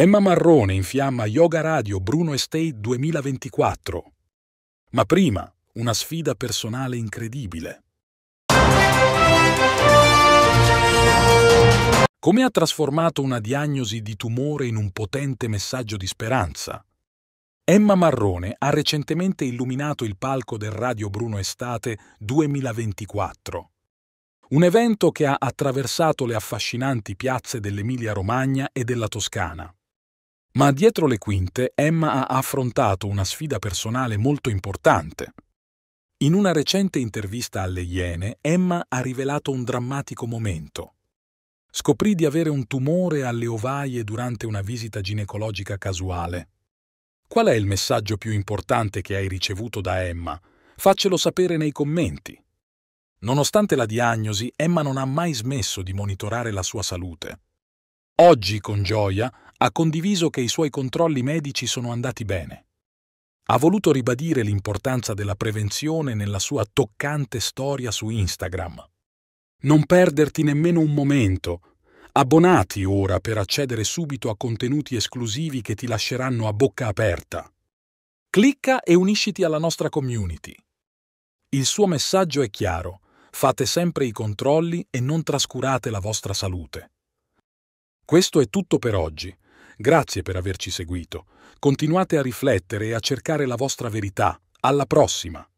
Emma Marrone in fiamma Yoga Radio Bruno Estate 2024. Ma prima, una sfida personale incredibile. Come ha trasformato una diagnosi di tumore in un potente messaggio di speranza? Emma Marrone ha recentemente illuminato il palco del Radio Bruno Estate 2024. Un evento che ha attraversato le affascinanti piazze dell'Emilia-Romagna e della Toscana. Ma dietro le quinte Emma ha affrontato una sfida personale molto importante. In una recente intervista alle Iene, Emma ha rivelato un drammatico momento. Scoprì di avere un tumore alle ovaie durante una visita ginecologica casuale. Qual è il messaggio più importante che hai ricevuto da Emma? Faccelo sapere nei commenti. Nonostante la diagnosi, Emma non ha mai smesso di monitorare la sua salute. Oggi, con gioia, ha condiviso che i suoi controlli medici sono andati bene. Ha voluto ribadire l'importanza della prevenzione nella sua toccante storia su Instagram. Non perderti nemmeno un momento. Abbonati ora per accedere subito a contenuti esclusivi che ti lasceranno a bocca aperta. Clicca e unisciti alla nostra community. Il suo messaggio è chiaro. Fate sempre i controlli e non trascurate la vostra salute. Questo è tutto per oggi. Grazie per averci seguito. Continuate a riflettere e a cercare la vostra verità. Alla prossima!